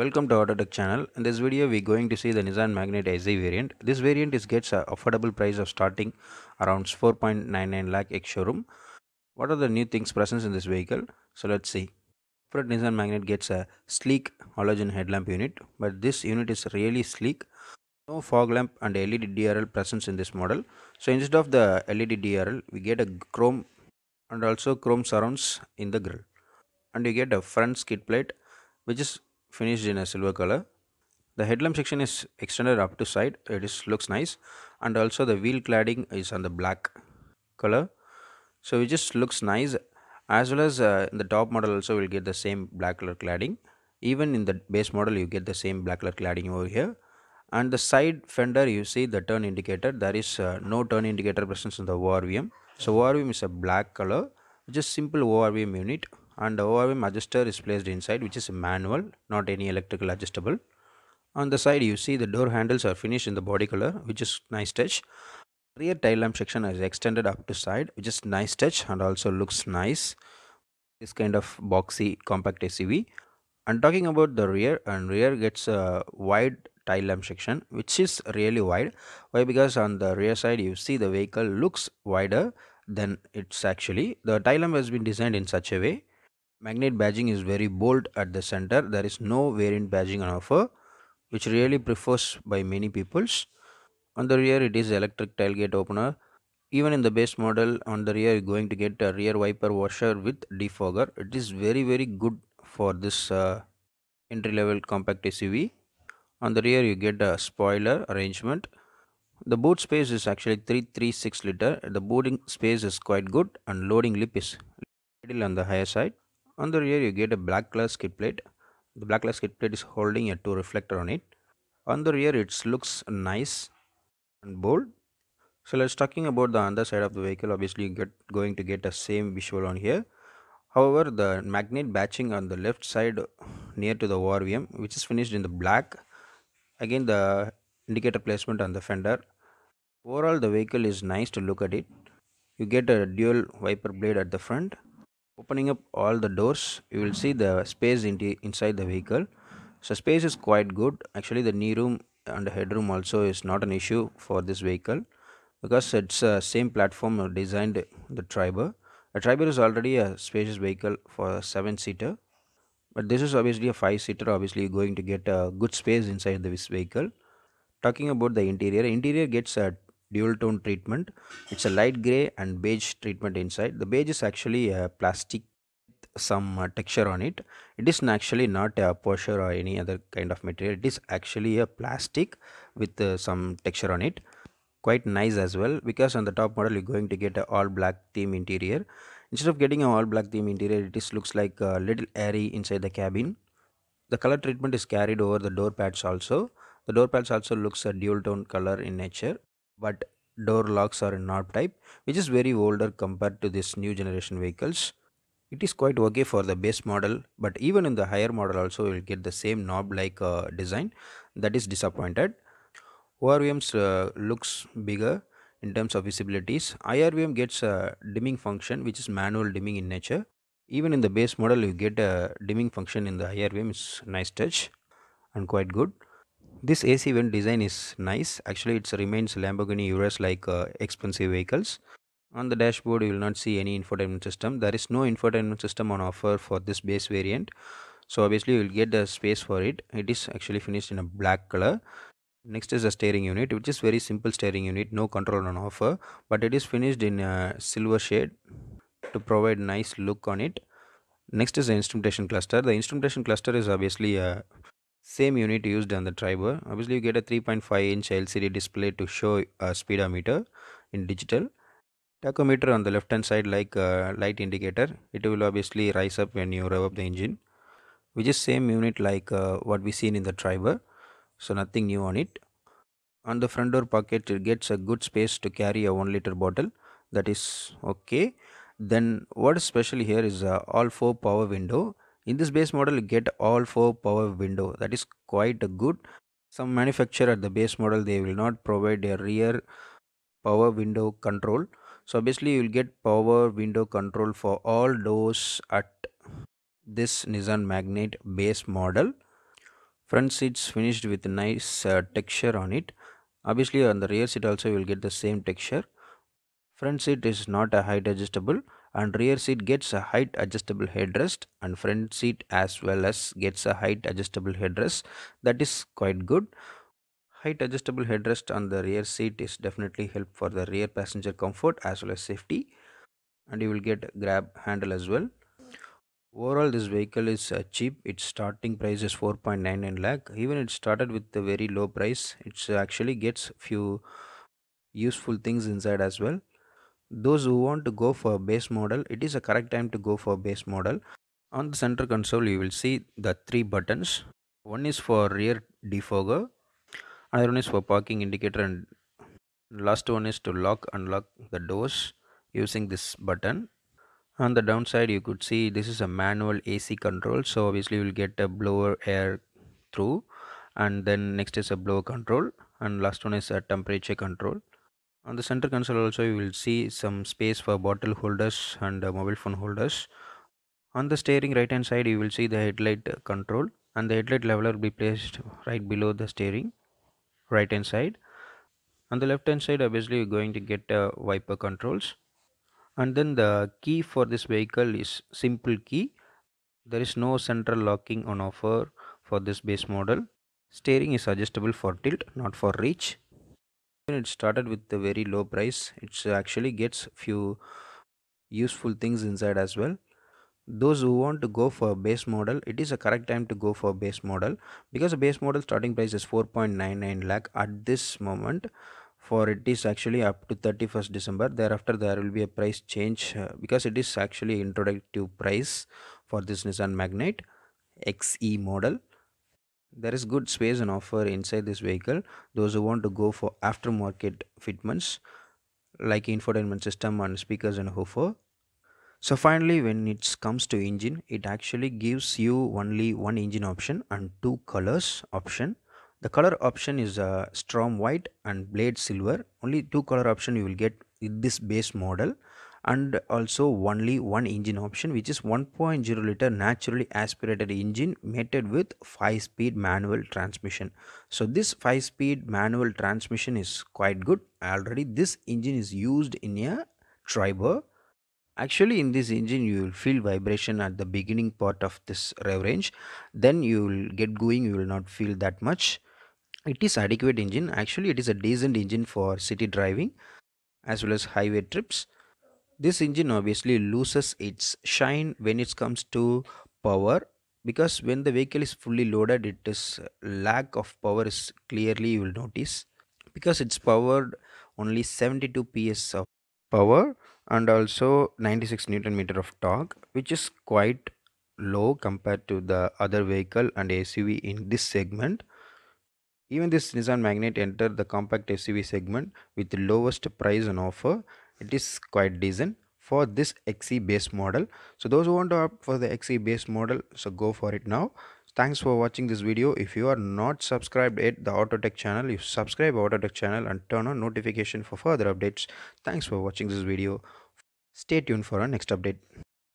Welcome to Autotech channel. In this video we are going to see the Nissan Magnet SE variant. This variant is gets an affordable price of starting around 4.99 lakh ex showroom. What are the new things present in this vehicle? So let's see. Fred Nissan Magnet gets a sleek halogen headlamp unit but this unit is really sleek. No fog lamp and LED DRL present in this model. So instead of the LED DRL we get a chrome and also chrome surrounds in the grille and you get a front skid plate which is finished in a silver color the headlamp section is extended up to side it is looks nice and also the wheel cladding is on the black color so it just looks nice as well as uh, the top model also will get the same black color cladding even in the base model you get the same black color cladding over here and the side fender you see the turn indicator there is uh, no turn indicator presence in the ORVM so ORVM is a black color just simple ORVM unit and ORM adjuster is placed inside which is manual not any electrical adjustable on the side you see the door handles are finished in the body color which is nice touch rear tail lamp section is extended up to side which is nice touch and also looks nice this kind of boxy compact SUV and talking about the rear and rear gets a wide tail lamp section which is really wide why because on the rear side you see the vehicle looks wider than it's actually the tail lamp has been designed in such a way Magnet badging is very bold at the center. There is no variant badging on offer, which really prefers by many peoples. On the rear, it is electric tailgate opener. Even in the base model, on the rear, you're going to get a rear wiper washer with defogger. It is very, very good for this uh, entry-level compact SUV. On the rear, you get a spoiler arrangement. The boot space is actually 336 liter. The booting space is quite good and loading lip is little on the higher side on the rear you get a black color skid plate the black color skid plate is holding a two reflector on it on the rear it looks nice and bold so let's talking about the other side of the vehicle obviously you get going to get a same visual on here however the magnet batching on the left side near to the ORVM which is finished in the black again the indicator placement on the fender overall the vehicle is nice to look at it you get a dual wiper blade at the front opening up all the doors you will see the space in inside the vehicle so space is quite good actually the knee room and the headroom also is not an issue for this vehicle because it's uh, same platform designed the Triber. A Triber is already a spacious vehicle for a seven seater, but this is obviously a five seater. Obviously, going to get a good space inside this vehicle. Talking about the interior, interior gets a dual tone treatment it's a light gray and beige treatment inside the beige is actually a plastic some uh, texture on it it is actually not a posher or any other kind of material it is actually a plastic with uh, some texture on it quite nice as well because on the top model you're going to get an all black theme interior instead of getting an all black theme interior it just looks like a little airy inside the cabin the color treatment is carried over the door pads also the door pads also looks a dual tone color in nature but door locks are in knob type which is very older compared to this new generation vehicles. It is quite okay for the base model but even in the higher model also you will get the same knob like uh, design that is disappointed. ORVM's uh, looks bigger in terms of visibilities. IRVM gets a dimming function which is manual dimming in nature. Even in the base model you get a dimming function in the IRVM is nice touch and quite good this AC event design is nice. Actually, it remains Lamborghini Urus like uh, expensive vehicles. On the dashboard, you will not see any infotainment system. There is no infotainment system on offer for this base variant. So obviously, you will get the space for it. It is actually finished in a black color. Next is the steering unit, which is very simple steering unit, no control on offer, but it is finished in a uh, silver shade to provide nice look on it. Next is the instrumentation cluster. The instrumentation cluster is obviously a uh, same unit used on the driver obviously you get a 3.5 inch LCD display to show a speedometer in digital tachometer on the left hand side like a uh, light indicator it will obviously rise up when you rev up the engine which is same unit like uh, what we seen in the driver so nothing new on it on the front door pocket it gets a good space to carry a 1 liter bottle that is okay then what is special here is uh, all four power window in this base model you get all four power window that is quite good some manufacturer at the base model they will not provide a rear power window control so obviously you will get power window control for all doors at this Nissan Magnet base model front seats finished with nice uh, texture on it obviously on the rear seat also you will get the same texture front seat is not a height adjustable and rear seat gets a height adjustable headrest and front seat as well as gets a height adjustable headrest that is quite good height adjustable headrest on the rear seat is definitely help for the rear passenger comfort as well as safety and you will get grab handle as well overall this vehicle is uh, cheap its starting price is 4.99 lakh even it started with a very low price it actually gets few useful things inside as well those who want to go for base model it is a correct time to go for base model on the center console you will see the three buttons one is for rear defogger another one is for parking indicator and last one is to lock unlock the doors using this button on the downside you could see this is a manual AC control so obviously you will get a blower air through and then next is a blower control and last one is a temperature control on the center console also you will see some space for bottle holders and uh, mobile phone holders on the steering right hand side you will see the headlight control and the headlight leveler will be placed right below the steering right hand side on the left hand side obviously you're going to get uh, wiper controls and then the key for this vehicle is simple key there is no central locking on offer for this base model steering is adjustable for tilt not for reach it started with the very low price it actually gets few useful things inside as well those who want to go for base model it is a correct time to go for base model because base model starting price is 4.99 lakh at this moment for it is actually up to 31st december thereafter there will be a price change uh, because it is actually introductory price for this nissan Magnite xe model there is good space and offer inside this vehicle. Those who want to go for aftermarket fitments like infotainment system and speakers and hoofer. So finally when it comes to engine it actually gives you only one engine option and two colors option. The color option is uh, Strom white and blade silver. Only two color option you will get in this base model and also only one engine option which is 1.0 liter naturally aspirated engine mated with 5 speed manual transmission so this 5 speed manual transmission is quite good already this engine is used in a triber actually in this engine you will feel vibration at the beginning part of this rev range then you will get going you will not feel that much it is adequate engine actually it is a decent engine for city driving as well as highway trips this engine obviously loses its shine when it comes to power because when the vehicle is fully loaded it is uh, lack of power is clearly you will notice because it's powered only 72 ps of power and also 96 newton meter of torque which is quite low compared to the other vehicle and suv in this segment even this nissan magnet entered the compact suv segment with the lowest price on offer it is quite decent for this xe base model so those who want to opt for the xe base model so go for it now thanks for watching this video if you are not subscribed at the autotech channel you subscribe autotech channel and turn on notification for further updates thanks for watching this video stay tuned for our next update